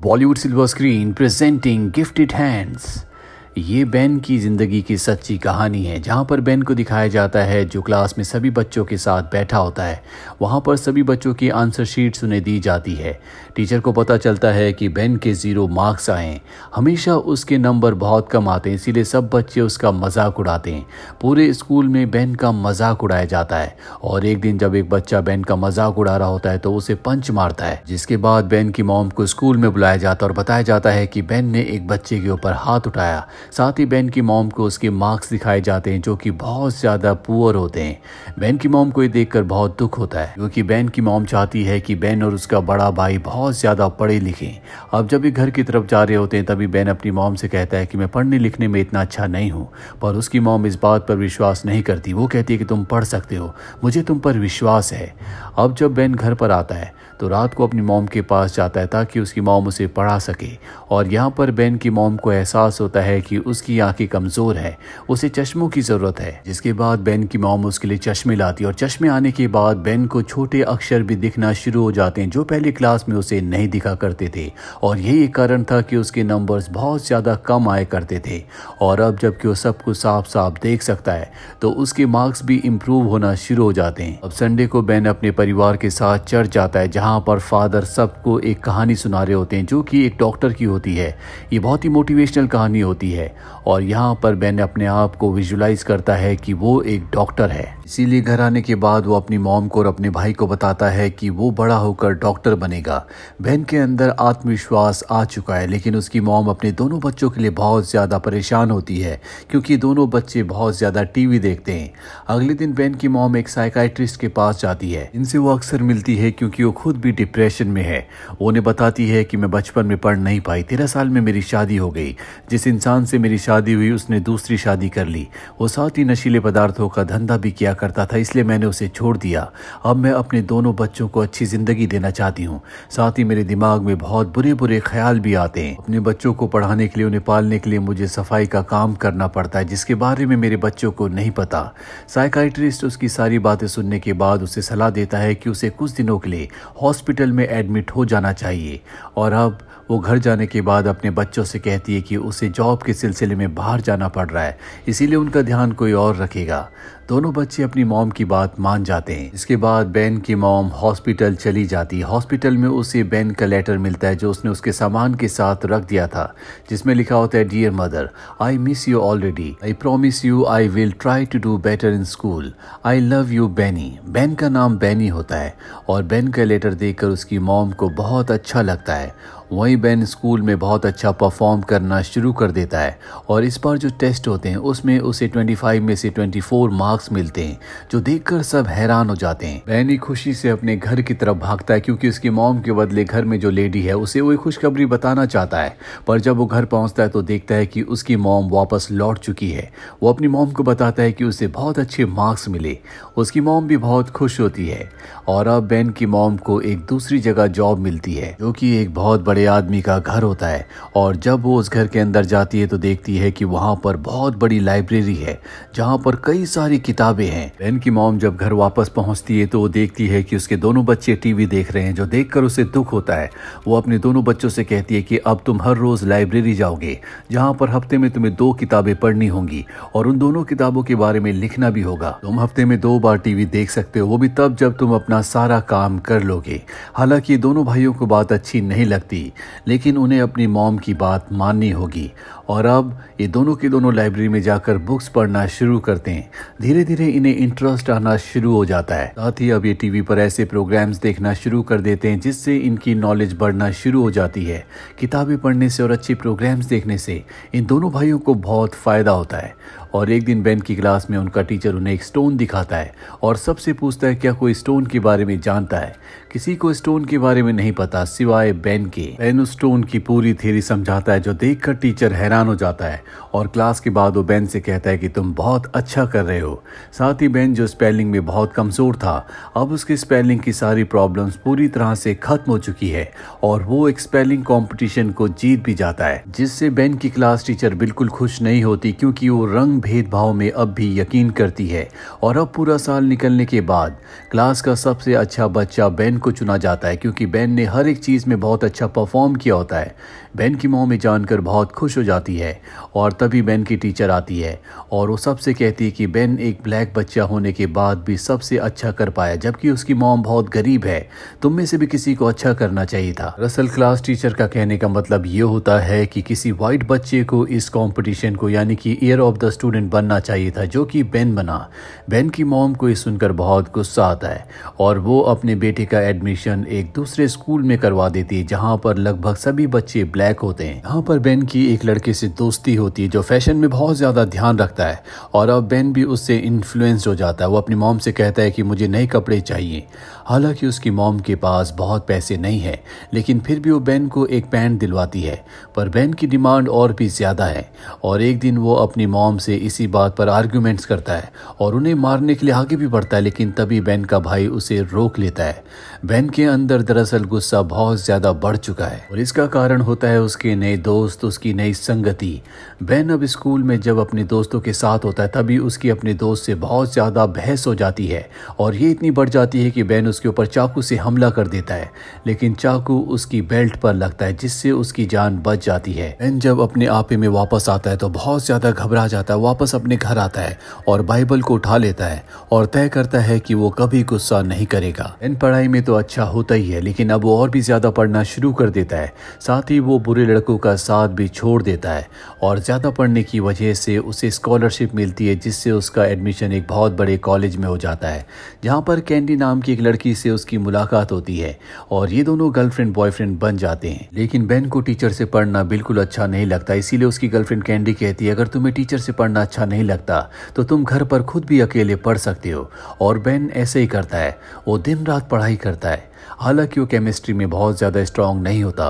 Bollywood Silver Screen presenting Gifted Hands. ये Ben की ज़िंदगी की सच्ची कहानी है जहाँ पर बेन को दिखाया जाता है जो क्लास में सभी बच्चों के साथ बैठा होता है वहाँ पर सभी बच्चों की आंसर शीट्स उन्हें दी जाती है टीचर को पता चलता है कि बेन के ज़ीरो मार्क्स आए हमेशा उसके नंबर बहुत कम आते हैं इसीलिए सब बच्चे उसका मजाक उड़ाते हैं पूरे स्कूल में बेन का मजाक उड़ाया जाता है और एक दिन जब एक बच्चा बेन का मजाक उड़ा रहा होता है तो उसे पंच मारता है जिसके बाद बेन की मोम को स्कूल में बुलाया जाता है और बताया जाता है कि बेन ने एक बच्चे के ऊपर हाथ उठाया साथ ही बहन की मॉम को उसके मार्क्स दिखाए जाते हैं जो कि बहुत ज़्यादा पुअर होते हैं बहन की मॉम को ये देखकर बहुत दुख होता है क्योंकि बहन की मॉम चाहती है कि बहन और उसका बड़ा भाई बहुत ज़्यादा पढ़े लिखे अब जब भी घर की तरफ जा रहे होते हैं तभी बहन अपनी मॉम से कहता है कि मैं पढ़ने लिखने में इतना अच्छा नहीं हूँ पर उसकी मॉम इस बात पर विश्वास नहीं करती वो कहती है कि तुम पढ़ सकते हो मुझे तुम पर विश्वास है अब जब बहन घर पर आता है तो रात को अपनी मॉम के पास जाता है ताकि उसकी मॉम उसे पढ़ा सके और यहाँ पर बहन की मॉम को एहसास होता है कि उसकी आंखें कमज़ोर है उसे चश्मों की ज़रूरत है जिसके बाद बेन की मोम उसके लिए चश्मे लाती और चश्मे आने के बाद बेन को छोटे अक्षर भी दिखना शुरू हो जाते हैं जो पहले क्लास में उसे नहीं दिखा करते थे और यही एक कारण था कि उसके नंबर्स बहुत ज़्यादा कम आए करते थे और अब जबकि वो सब कुछ साफ साफ देख सकता है तो उसके मार्क्स भी इम्प्रूव होना शुरू हो जाते हैं अब संडे को बेन अपने परिवार के साथ चर्च जाता है जहाँ पर फादर सबको एक कहानी सुना रहे होते हैं जो कि एक डॉक्टर की होती है ये बहुत ही मोटिवेशनल कहानी होती है है और यहाँ पर बेन अपने आप को विजुलाइज करता है कि वो एक डॉक्टर है इसीलिए घर आने के बाद वो अपनी मॉम को और अपने भाई को बताता है कि वो बड़ा होकर डॉक्टर बनेगा बेन के अंदर आत्मविश्वास आ चुका है लेकिन उसकी मॉम अपने दोनों बच्चों के लिए बहुत ज़्यादा परेशान होती है क्योंकि दोनों बच्चे बहुत ज़्यादा टीवी देखते हैं अगले दिन बेन की मॉम एक साइकाइट्रिस्ट के पास जाती है इनसे वो अक्सर मिलती है क्योंकि वो खुद भी डिप्रेशन में है उन्हें बताती है कि मैं बचपन में पढ़ नहीं पाई तेरह साल में मेरी शादी हो गई जिस इंसान से मेरी शादी हुई उसने दूसरी शादी कर ली वो साथ ही नशीले पदार्थों का धंधा भी किया करता था इसलिए मैंने उसे छोड़ दिया अब मैं अपने दोनों बच्चों को अच्छी ज़िंदगी देना चाहती हूँ साथ ही मेरे दिमाग में बहुत बुरे बुरे ख्याल भी आते हैं अपने बच्चों को पढ़ाने के लिए उन्हें पालने के लिए मुझे सफाई का काम करना पड़ता है जिसके बारे में मेरे बच्चों को नहीं पता साइकाइट्रिस्ट उसकी सारी बातें सुनने के बाद उसे सलाह देता है कि उसे कुछ दिनों के लिए हॉस्पिटल में एडमिट हो जाना चाहिए और अब वो घर जाने के बाद अपने बच्चों से कहती है कि उसे जॉब के सिलसिले में बाहर जाना पड़ रहा है इसीलिए उनका ध्यान कोई और रखेगा दोनों बच्चे अपनी मोम की बात मान जाते हैं इसके बाद बेन की मोम हॉस्पिटल चली जाती है हॉस्पिटल में उसे बेन का लेटर मिलता है जो उसने उसके सामान के साथ रख दिया था जिसमें लिखा होता है dear mother I miss you already I promise you I will try to do better in school I love you Benny Ben का नाम बैनी होता है और बैन का लेटर देखकर उसकी मोम को बहुत अच्छा लगता है वहीं बैन स्कूल में बहुत अच्छा परफॉर्म करना शुरू कर देता है और इस बार जो टेस्ट होते हैं उसमें उसे 25 में से 24 मार्क्स मार्क्स मिलते हैं जो देखकर सब हैरान हो जाते हैं बहनी खुशी से अपने घर की तरफ भागता है क्योंकि उसकी मॉम के बदले घर में जो लेडी है उसे वो खुशखबरी बताना चाहता है पर जब वो घर पहुंचता है तो देखता है कि उसकी मॉम वापस लौट चुकी है वो अपनी मॉम को बताता है कि उसे बहुत अच्छे मार्क्स मिले उसकी मॉम भी बहुत खुश होती है और अब बेन की मॉम को एक दूसरी जगह जॉब मिलती है जो कि एक बहुत बड़े आदमी का घर होता है और जब वो उस घर के अंदर जाती है तो देखती है कि वहां पर बहुत बड़ी लाइब्रेरी है जहां पर कई सारी किताबें हैं बहन की मोम जब घर वापस पहुंचती है तो वो देखती है कि उसके दोनों बच्चे टीवी देख रहे हैं जो देखकर उसे दुख होता है वो अपने दोनों बच्चों से कहती है कि अब तुम हर रोज़ लाइब्रेरी जाओगे जहां पर हफ्ते में तुम्हें दो किताबें पढ़नी होंगी और उन दोनों किताबों के बारे में लिखना भी होगा तुम हफ्ते में दो बार टीवी देख सकते हो वो भी तब जब तुम अपना सारा काम कर लोगे हालांकि दोनों भाइयों को बात अच्छी नहीं लगती लेकिन उन्हें अपनी मॉम की बात माननी होगी और अब ये दोनों की दोनों लाइब्रेरी में जाकर बुक्स पढ़ना शुरू करते हैं धीरे धीरे इन्हें इंटरेस्ट आना शुरू हो जाता है साथ ही अब ये टीवी पर ऐसे प्रोग्राम्स देखना शुरू कर देते हैं जिससे इनकी नॉलेज बढ़ना शुरू हो जाती है किताबें पढ़ने से और अच्छे प्रोग्राम्स देखने से इन दोनों भाइयों को बहुत फ़ायदा होता है और एक दिन बेन की क्लास में उनका टीचर उन्हें एक स्टोन दिखाता है और सबसे पूछता है क्या कोई स्टोन के बारे में जानता है किसी को स्टोन के बारे में नहीं पता सिवाय बेन के बेन उस स्टोन की पूरी थ्योरी समझाता है जो देख टीचर हैरान हो जाता है और क्लास के बाद वो बेन से कहता है कि तुम बहुत अच्छा कर रहे हो साथ ही बेन जो स्पेलिंग में बहुत कमज़ोर था अब उसकी स्पेलिंग की सारी प्रॉब्लम्स पूरी तरह से खत्म हो चुकी है और वो एक स्पेलिंग कॉम्पिटिशन को जीत भी जाता है जिससे बेन की क्लास टीचर बिल्कुल खुश नहीं होती क्योंकि वो रंग भेदभाव में अब भी यकीन करती है और अब पूरा साल निकलने के बाद क्लास का सबसे अच्छा बच्चा बेन को चुना जाता है क्योंकि बेन ने हर एक चीज़ में बहुत अच्छा परफॉर्म किया होता है बेन की माँ में जानकर बहुत खुश हो जाती है और तभी बेन की टीचर आती है और वो सबसे कहती है कि बेन एक ब्लैक बच्चा होने के बाद भी सबसे अच्छा कर पाया जबकि उसकी मोम बहुत गरीब है तुम में से भी किसी को अच्छा करना चाहिए था रसल क्लास टीचर का कहने का मतलब ये होता है कि किसी वाइट बच्चे को इस कॉम्पिटिशन को यानी कि year of the student student बनना चाहिए था जो कि बेन बना बेन की मोम को यह सुनकर बहुत गुस्सा आता है और वो अपने बेटे का एडमिशन एक दूसरे स्कूल में करवा देती है जहाँ पर लगभग सभी बच्चे ब्लैक होते हैं यहाँ पर बेन की एक लड़के से दोस्ती होती है जो फैशन में बहुत ज़्यादा ध्यान रखता है और अब बेन भी उससे इन्फ्लुएंस्ड हो जाता है वो अपनी मोम से कहता है कि मुझे नए कपड़े चाहिए हालांकि उसकी मॉम के पास बहुत पैसे नहीं है लेकिन फिर भी वो बेन को एक पैंट दिलवाती है पर बेन की डिमांड और भी ज़्यादा है और एक दिन वो अपनी मॉम से इसी बात पर आर्ग्यूमेंट्स करता है और उन्हें मारने के लिए आगे भी बढ़ता है लेकिन तभी बेन का भाई उसे रोक लेता है बेन के अंदर दरअसल गुस्सा बहुत ज़्यादा बढ़ चुका है और इसका कारण होता है उसके नए दोस्त उसकी नई संगति बेन अब स्कूल में जब अपने दोस्तों के साथ होता है तभी उसकी अपने दोस्त से बहुत ज़्यादा बहस हो जाती है और ये इतनी बढ़ जाती है कि बेन उस उसके ऊपर चाकू से हमला कर देता है लेकिन चाकू उसकी बेल्ट पर लगता है जिससे उसकी जान बच जाती है बेन जब अपने आपे में वापस आता है तो बहुत ज़्यादा घबरा जाता है वापस अपने घर आता है और बाइबल को उठा लेता है और तय करता है कि वो कभी गुस्सा नहीं करेगा बेन पढ़ाई में तो अच्छा होता ही है लेकिन अब वो और भी ज़्यादा पढ़ना शुरू कर देता है साथ ही वो बुरे लड़कों का साथ भी छोड़ देता है और ज़्यादा पढ़ने की वजह से उसे स्कॉलरशिप मिलती है जिससे उसका एडमिशन एक बहुत बड़े कॉलेज में हो जाता है जहाँ पर कैंडी नाम की एक लड़की लड़की से उसकी मुलाकात होती है और ये दोनों गर्लफ्रेंड बॉयफ्रेंड बन जाते हैं लेकिन बेन को टीचर से पढ़ना बिल्कुल अच्छा नहीं लगता इसीलिए उसकी गर्लफ्रेंड कैंडी कहती है अगर तुम्हें टीचर से पढ़ना अच्छा नहीं लगता तो तुम घर पर खुद भी अकेले पढ़ सकते हो और बेन ऐसे ही करता है वो दिन रात पढ़ाई करता है हालांकि वो केमिस्ट्री में बहुत ज़्यादा स्ट्रांग नहीं होता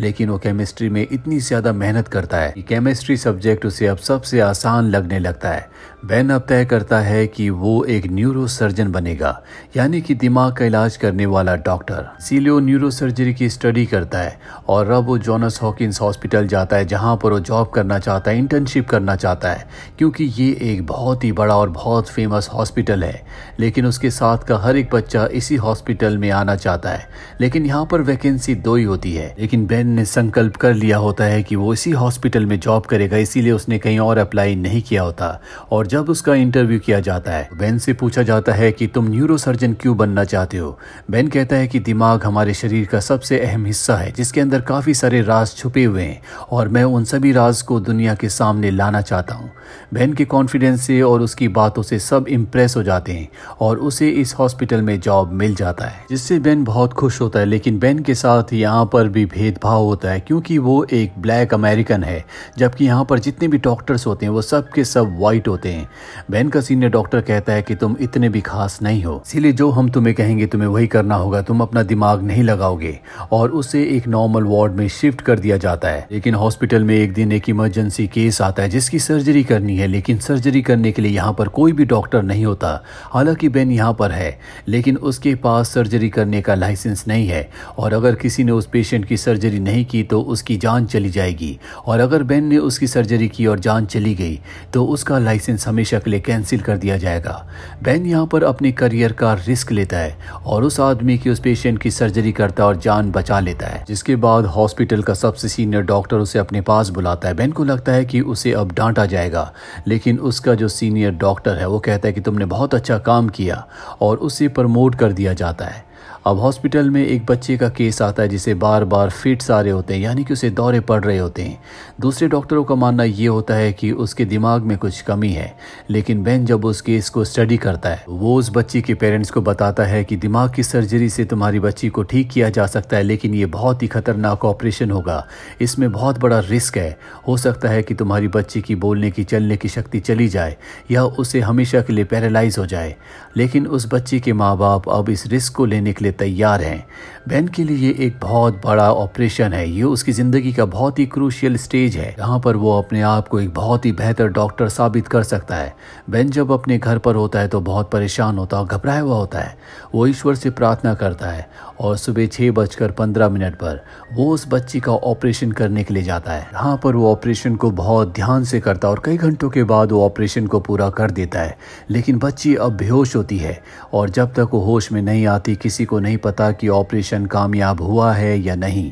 लेकिन वो केमिस्ट्री में इतनी ज़्यादा मेहनत करता है कि केमिस्ट्री सब्जेक्ट उसे अब सबसे आसान लगने लगता है बेन अब तय करता है कि वो एक न्यूरो सर्जन बनेगा यानी कि दिमाग का इलाज करने वाला डॉक्टर सीलियो न्यूरोसर्जरी की स्टडी करता है और अब वो जॉनस हॉकिंस हॉस्पिटल जाता है जहां पर वो जॉब करना चाहता है इंटर्नशिप करना चाहता है क्योंकि ये एक बहुत ही बड़ा और बहुत फेमस हॉस्पिटल है लेकिन उसके साथ का हर एक बच्चा इसी हॉस्पिटल में आना चाहता है लेकिन यहाँ पर वैकेंसी दो ही होती है लेकिन बेन ने संकल्प कर लिया होता है कि वो इसी हॉस्पिटल में जॉब करेगा इसीलिए उसने कहीं और अप्लाई नहीं किया होता और जब उसका इंटरव्यू किया जाता है बेन से पूछा जाता है कि तुम न्यूरोसर्जन क्यों बनना चाहते चाहते हो बेन कहता है कि दिमाग हमारे शरीर का सबसे अहम हिस्सा है जिसके अंदर काफ़ी सारे राज छुपे हुए हैं और मैं उन सभी राज को दुनिया के सामने लाना चाहता हूँ बेन के कॉन्फिडेंस से और उसकी बातों से सब इम्प्रेस हो जाते हैं और उसे इस हॉस्पिटल में जॉब मिल जाता है जिससे बेन बहुत खुश होता है लेकिन बेन के साथ यहाँ पर भी भेदभाव होता है क्योंकि वो एक ब्लैक अमेरिकन है जबकि यहाँ पर जितने भी डॉक्टर्स होते हैं वो सब के सब वाइट होते हैं बेन का सीनियर डॉक्टर कहता है कि तुम इतने भी खास नहीं हो इसीलिए जो हम तुम्हें कहें चाहेंगे तुम्हें वही करना होगा तुम अपना दिमाग नहीं लगाओगे और उसे एक नॉर्मल वार्ड में शिफ्ट कर दिया जाता है लेकिन हॉस्पिटल में एक दिन एक इमरजेंसी केस आता है जिसकी सर्जरी करनी है लेकिन सर्जरी करने के लिए यहाँ पर कोई भी डॉक्टर नहीं होता हालांकि बेन यहाँ पर है लेकिन उसके पास सर्जरी करने का लाइसेंस नहीं है और अगर किसी ने उस पेशेंट की सर्जरी नहीं की तो उसकी जान चली जाएगी और अगर बेन ने उसकी सर्जरी की और जान चली गई तो उसका लाइसेंस हमेशा के लिए कैंसिल कर दिया जाएगा बेन यहाँ पर अपने करियर का रिस्क लेता है और उस आदमी की उस पेशेंट की सर्जरी करता है और जान बचा लेता है जिसके बाद हॉस्पिटल का सबसे सीनियर डॉक्टर उसे अपने पास बुलाता है बेन को लगता है कि उसे अब डांटा जाएगा लेकिन उसका जो सीनियर डॉक्टर है वो कहता है कि तुमने बहुत अच्छा काम किया और उसे प्रमोट कर दिया जाता है अब हॉस्पिटल में एक बच्चे का केस आता है जिसे बार बार फिट्स आ रहे होते हैं यानी कि उसे दौरे पड़ रहे होते हैं दूसरे डॉक्टरों का मानना ये होता है कि उसके दिमाग में कुछ कमी है लेकिन बेन जब उस केस को स्टडी करता है वो उस बच्ची के पेरेंट्स को बताता है कि दिमाग की सर्जरी से तुम्हारी बच्ची को ठीक किया जा सकता है लेकिन ये बहुत ही खतरनाक ऑपरेशन होगा इसमें बहुत बड़ा रिस्क है हो सकता है कि तुम्हारी बच्ची की बोलने की चलने की शक्ति चली जाए या उसे हमेशा के लिए पैरालाइज हो जाए लेकिन उस बच्ची के माँ बाप अब इस रिस्क को लेने के लिए लिए तैयार हैं बेन के लिए ये एक बहुत बड़ा ऑपरेशन है ये उसकी ज़िंदगी का बहुत ही क्रूशियल स्टेज है जहाँ पर वो अपने आप को एक बहुत ही बेहतर डॉक्टर साबित कर सकता है बेन जब अपने घर पर होता है तो बहुत परेशान होता है घबराया हुआ होता है वो ईश्वर से प्रार्थना करता है और सुबह छः बजकर पंद्रह मिनट पर वो उस बच्ची का ऑपरेशन करने के लिए जाता है यहाँ पर वो ऑपरेशन को बहुत ध्यान से करता है और कई घंटों के बाद वो ऑपरेशन को पूरा कर देता है लेकिन बच्ची अब बेहोश होती है और जब तक वो होश में नहीं आती किसी को नहीं पता कि ऑपरेशन कामयाब हुआ है या नहीं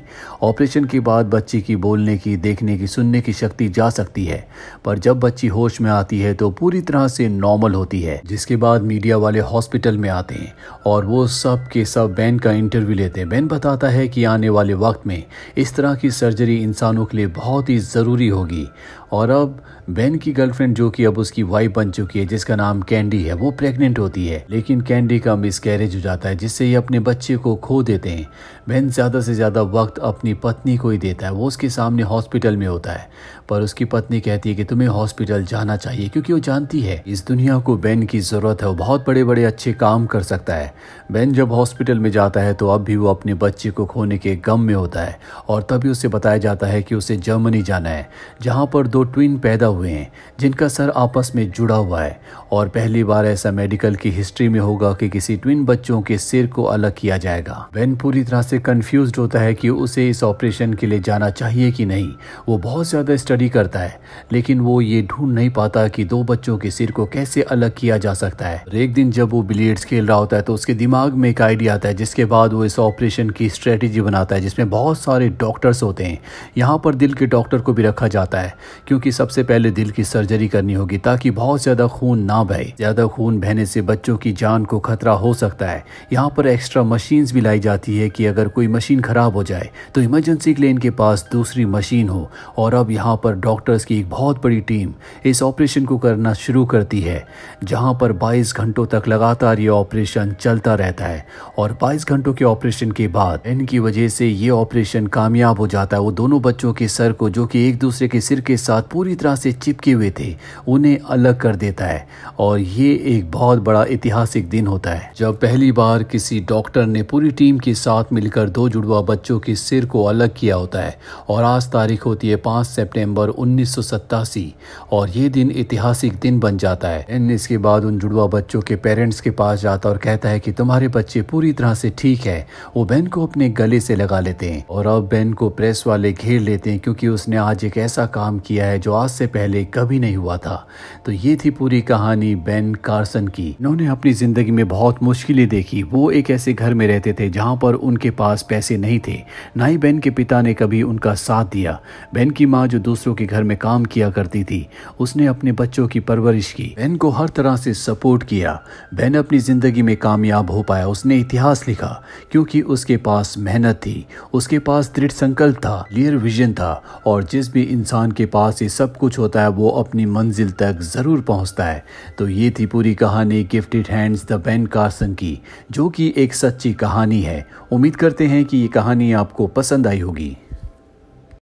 ऑपरेशन के बाद बच्ची की बोलने की देखने की सुनने की शक्ति जा सकती है पर जब बच्ची होश में आती है तो पूरी तरह से नॉर्मल होती है जिसके बाद मीडिया वाले हॉस्पिटल में आते हैं और वो सब के सब बैन का इंटरव्यू लेते हैं बैन बताता है कि आने वाले वक्त में इस तरह की सर्जरी इंसानों के लिए बहुत ही ज़रूरी होगी और अब बेन की गर्लफ्रेंड जो कि अब उसकी वाइफ बन चुकी है जिसका नाम कैंडी है वो प्रेग्नेंट होती है लेकिन कैंडी का मिस कैरेज हो जाता है जिससे ये अपने बच्चे को खो देते हैं बेन ज़्यादा से ज़्यादा वक्त अपनी पत्नी को ही देता है वो उसके सामने हॉस्पिटल में होता है पर उसकी पत्नी कहती है कि तुम्हें हॉस्पिटल जाना चाहिए क्योंकि वो जानती है इस दुनिया को बेन की ज़रूरत है वो बहुत बड़े बड़े अच्छे काम कर सकता है बेन जब हॉस्पिटल में जाता है तो अब भी वो अपने बच्चे को खोने के गम में होता है और तभी उसे बताया जाता है कि उसे जर्मनी जाना है जहाँ पर दो ट्विन पैदा हुए हैं जिनका सर आपस में जुड़ा हुआ है और पहली बार ऐसा मेडिकल की हिस्ट्री में होगा कि किसी ट्विन बच्चों के सिर को अलग किया जाएगा बेन पूरी तरह से कन्फ्यूज होता है कि उसे इस ऑपरेशन के लिए जाना चाहिए कि नहीं वो बहुत ज़्यादा स्टडी ड्राइवरी करता है लेकिन वो ये ढूंढ नहीं पाता कि दो बच्चों के सिर को कैसे अलग किया जा सकता है एक दिन जब वो बिलियर्ड्स खेल रहा होता है तो उसके दिमाग में एक आइडिया आता है जिसके बाद वो इस ऑपरेशन की स्ट्रेटेजी बनाता है जिसमें बहुत सारे डॉक्टर्स होते हैं यहाँ पर दिल के डॉक्टर को भी रखा जाता है क्योंकि सबसे पहले दिल की सर्जरी करनी होगी ताकि बहुत ज़्यादा खून ना बहे ज़्यादा खून बहने से बच्चों की जान को खतरा हो सकता है यहाँ पर एक्स्ट्रा मशीन भी लाई जाती है कि अगर कोई मशीन खराब हो जाए तो इमरजेंसी के लिए इनके पास दूसरी मशीन हो और अब यहाँ पर पर डॉक्टर्स की एक बहुत बड़ी टीम इस ऑपरेशन को करना शुरू करती है जहां पर 22 घंटों तक लगातार ये ऑपरेशन चलता रहता है और 22 घंटों के ऑपरेशन के बाद इनकी वजह से ये ऑपरेशन कामयाब हो जाता है वो दोनों बच्चों के सर को जो कि एक दूसरे के सिर के साथ पूरी तरह से चिपके हुए थे उन्हें अलग कर देता है और ये एक बहुत बड़ा ऐतिहासिक दिन होता है जब पहली बार किसी डॉक्टर ने पूरी टीम के साथ मिलकर दो जुड़वा बच्चों के सिर को अलग किया होता है और आज तारीख होती है पाँच सेप्टेम्बर दिसंबर उन्नीस और ये दिन ऐतिहासिक दिन बन जाता है एन इसके बाद उन जुड़वा बच्चों के पेरेंट्स के पास जाता और कहता है कि तुम्हारे बच्चे पूरी तरह से ठीक है वो बेन को अपने गले से लगा लेते हैं और अब बेन को प्रेस वाले घेर लेते हैं क्योंकि उसने आज एक ऐसा काम किया है जो आज से पहले कभी नहीं हुआ था तो ये थी पूरी कहानी बेन कार्सन की उन्होंने अपनी जिंदगी में बहुत मुश्किलें देखी वो एक ऐसे घर में रहते थे जहाँ पर उनके पास पैसे नहीं थे ना ही बेन के पिता ने कभी उनका साथ दिया बेन की माँ जो दूसरे दूसरों के घर में काम किया करती थी उसने अपने बच्चों की परवरिश की बहन को हर तरह से सपोर्ट किया बहन अपनी ज़िंदगी में कामयाब हो पाया उसने इतिहास लिखा क्योंकि उसके पास मेहनत थी उसके पास दृढ़ संकल्प था क्लियर विजन था और जिस भी इंसान के पास ये सब कुछ होता है वो अपनी मंजिल तक ज़रूर पहुंचता है तो ये थी पूरी कहानी gifted hands the Ben Carson की जो कि एक सच्ची कहानी है उम्मीद करते हैं कि ये कहानी आपको पसंद आई होगी